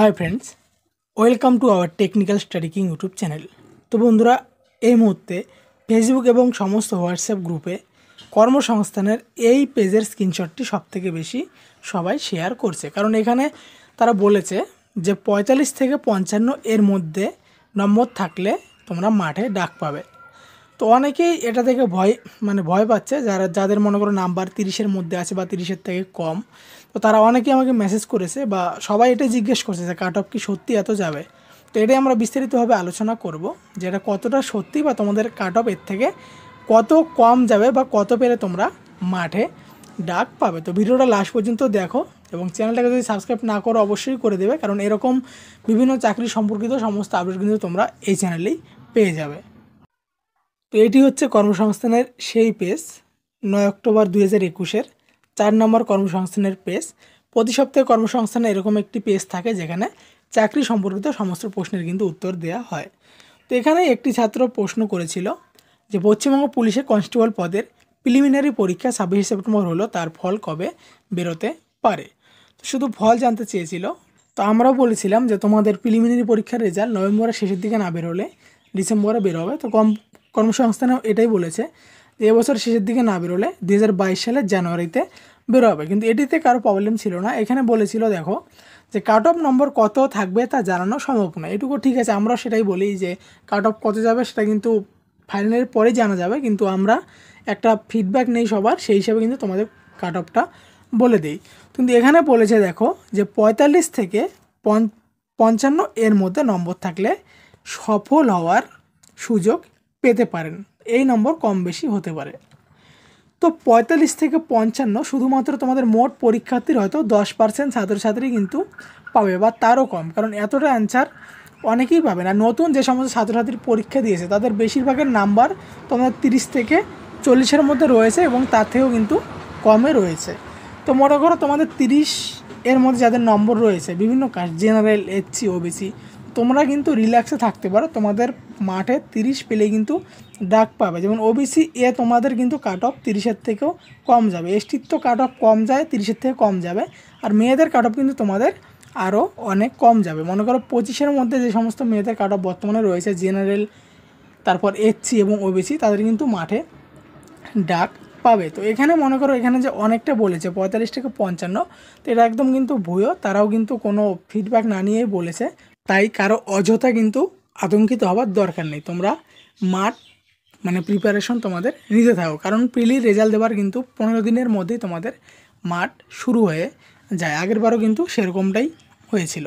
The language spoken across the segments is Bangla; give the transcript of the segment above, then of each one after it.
high friends welcome to our technical study king YouTube channel তো বন্ধুরা এই মুহূর্তে ফেসবুক এবং সমস্ত হোয়াটসঅ্যাপ গ্রুপে কর্মসংস্থানের এই পেজের স্ক্রিনশটটি সবথেকে বেশি সবাই শেয়ার করছে কারণ এখানে তারা বলেছে যে পঁয়তাল্লিশ থেকে পঞ্চান্ন এর মধ্যে নম্বর থাকলে তোমরা মাঠে ডাক পাবে তো অনেকেই এটা থেকে ভয় মানে ভয় পাচ্ছে যারা যাদের মনে করো নাম্বার তিরিশের মধ্যে আছে বা তিরিশের থেকে কম তো তারা অনেকেই আমাকে মেসেজ করেছে বা সবাই এটা জিজ্ঞেস করছে যে কাট অফ কি সত্যি এত যাবে তো এটাই আমরা বিস্তারিতভাবে আলোচনা করব যেটা কতটা সত্যি বা তোমাদের কাট অফ এর থেকে কত কম যাবে বা কত পেলে তোমরা মাঠে ডাক পাবে তো ভিডিওটা লাস্ট পর্যন্ত দেখো এবং চ্যানেলটাকে যদি সাবস্ক্রাইব না করো অবশ্যই করে দেবে কারণ এরকম বিভিন্ন চাকরি সম্পর্কিত সমস্ত আপডেট কিন্তু তোমরা এই চ্যানেলেই পেয়ে যাবে তো এটি হচ্ছে কর্মসংস্থানের সেই পেজ নয় অক্টোবর দুই হাজার একুশের চার নম্বর কর্মসংস্থানের পেজ প্রতি সপ্তাহে কর্মসংস্থানে এরকম একটি পেজ থাকে যেখানে চাকরি সম্পর্কিত সমস্ত প্রশ্নের কিন্তু উত্তর দেয়া হয় তো এখানে একটি ছাত্র প্রশ্ন করেছিল যে পশ্চিমবঙ্গ পুলিশে কনস্টেবল পদের প্রিলিমিনারি পরীক্ষা ছাব্বিশে সেপ্টেম্বর হলো তার ফল কবে বেরোতে পারে তো শুধু ফল জানতে চেয়েছিল তো আমরাও বলেছিলাম যে তোমাদের প্রিলিমিনারি পরীক্ষার রেজাল্ট নভেম্বরের শেষের দিকে না বেরোলে ডিসেম্বরে বেরোবে তো কম কর্মসংস্থানও এটাই বলেছে যে এবছর শেষের দিকে না বেরোলে দু সালের জানুয়ারিতে বেরোবে কিন্তু এটিতে কারো প্রবলেম ছিল না এখানে বলেছিল দেখো যে কাট অফ নম্বর কত থাকবে তা জানানো সম্ভব নয় এটুকু ঠিক আছে আমরা সেটাই বলি যে কাট অফ কত যাবে সেটা কিন্তু ফাইনালের পরে জানা যাবে কিন্তু আমরা একটা ফিডব্যাক নেই সবার সেই হিসাবে কিন্তু তোমাদের কাট অফটা বলে দিই কিন্তু এখানে বলেছে দেখো যে পঁয়তাল্লিশ থেকে পঞ্চান্ন এর মধ্যে নম্বর থাকলে সফল হওয়ার সুযোগ পেতে পারেন এই নম্বর কম বেশি হতে পারে তো পঁয়তাল্লিশ থেকে পঞ্চান্ন শুধুমাত্র তোমাদের মোট পরীক্ষার্থীর হয়তো দশ পার্সেন্ট ছাত্রছাত্রী কিন্তু পাবে বা তারও কম কারণ এতটা অ্যান্সার অনেকেই পাবে না নতুন যে সমস্ত ছাত্রছাত্রী পরীক্ষা দিয়েছে তাদের বেশিরভাগের নাম্বার তোমাদের তিরিশ থেকে চল্লিশের মধ্যে রয়েছে এবং তার থেকেও কিন্তু কমে রয়েছে তো মনে করো তোমাদের তিরিশ এর মধ্যে যাদের নম্বর রয়েছে বিভিন্ন কাজ জেনারেল এসসি ওবিসি তোমরা কিন্তু রিল্যাক্সে থাকতে পারো তোমাদের মাঠে তিরিশ পেলে কিন্তু ডাক পাবে যেমন ওবিসি এ তোমাদের কিন্তু কাট অফ তিরিশের থেকেও কম যাবে এসটির তো কাট অফ কম যায় তিরিশের থেকে কম যাবে আর মেয়েদের কাট অফ কিন্তু তোমাদের আরও অনেক কম যাবে মনে করো পঁচিশের মধ্যে যে সমস্ত মেয়েদের কাট অফ বর্তমানে রয়েছে জেনারেল তারপর এসসি এবং ওবিসি তাদের কিন্তু মাঠে ডাক পাবে তো এখানে মনে করো এখানে যে অনেকটা বলেছে পঁয়তাল্লিশ থেকে পঞ্চান্ন তো এটা একদম কিন্তু ভুয়ো তারাও কিন্তু কোনো ফিডব্যাক না নিয়েই বলেছে তাই কারো অযথা কিন্তু আতঙ্কিত হওয়ার দরকার নেই তোমরা মাঠ মানে প্রিপারেশন তোমাদের নিতে থাকো কারণ প্রিলি রেজাল্ট দেওয়ার কিন্তু পনেরো দিনের মধ্যেই তোমাদের মাঠ শুরু হয়ে যায় আগেরবারও কিন্তু সেরকমটাই হয়েছিল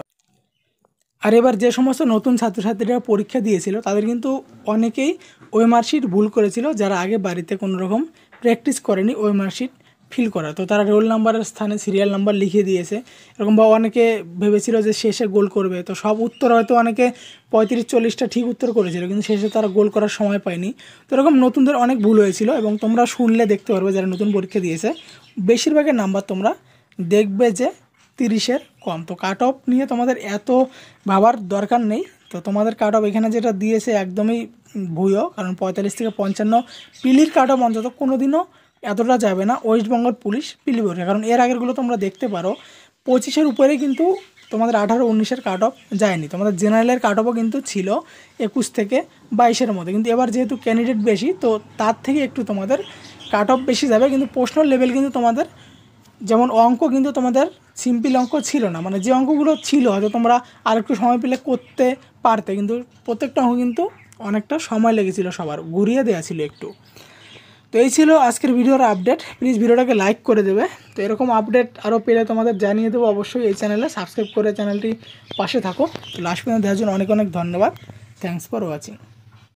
আর এবার যে সমস্ত নতুন ছাত্রছাত্রীরা পরীক্ষা দিয়েছিল তাদের কিন্তু অনেকেই ওয়েমার্কশিট ভুল করেছিল যারা আগে বাড়িতে কোনো রকম প্র্যাকটিস করেনি ওয়েমার্কশিট ফিল করা তো তারা রোল নাম্বারের স্থানে সিরিয়াল নাম্বার লিখে দিয়েছে এরকম বা অনেকে ভেবেছিল যে শেষে গোল করবে তো সব উত্তর হয়তো অনেকে পঁয়ত্রিশ চল্লিশটা ঠিক উত্তর করেছিল কিন্তু শেষে তারা গোল করার সময় পায়নি তো এরকম নতুনদের অনেক ভুল হয়েছিল এবং তোমরা শুনলে দেখতে পারবে যারা নতুন পরীক্ষা দিয়েছে বেশিরভাগের নাম্বার তোমরা দেখবে যে তিরিশের কম তো কাট অফ নিয়ে তোমাদের এত ভাবার দরকার নেই তো তোমাদের কাট অফ এখানে যেটা দিয়েছে একদমই ভুয়ো কারণ পঁয়তাল্লিশ থেকে পঞ্চান্ন পিলির কাট অফ অন্তত কোনো দিনও এতটা যাবে না ওয়েস্টবেঙ্গল পুলিশ পিলিবরকে কারণ এর আগেরগুলো তোমরা দেখতে পারো পঁচিশের উপরে কিন্তু তোমাদের আঠারো উনিশের কাট অফ যায়নি তোমাদের জেনারেলের কাট অফও কিন্তু ছিল একুশ থেকে বাইশের মধ্যে কিন্তু এবার যেহেতু ক্যান্ডিডেট বেশি তো তার থেকে একটু তোমাদের কাট অফ বেশি যাবে কিন্তু প্রশ্ন লেভেল কিন্তু তোমাদের যেমন অঙ্ক কিন্তু তোমাদের সিম্পল অঙ্ক ছিল না মানে যে অঙ্কগুলো ছিল হয়তো তোমরা আর একটু সময় পেলে করতে পারতে কিন্তু প্রত্যেকটা অঙ্ক কিন্তু অনেকটা সময় লেগেছিল সবার ঘুরিয়ে দেওয়া ছিল একটু তো এই ছিল আজকের ভিডিওর আপডেট প্লিজ ভিডিওটাকে লাইক করে দেবে তো এরকম আপডেট আরও পেলে তোমাদের জানিয়ে দেবো অবশ্যই এই চ্যানেলে সাবস্ক্রাইব করে চ্যানেলটি পাশে থাকো তো লাস্ট পর্যন্ত দেওয়ার জন্য অনেক অনেক ধন্যবাদ থ্যাংকস ফর ওয়াচিং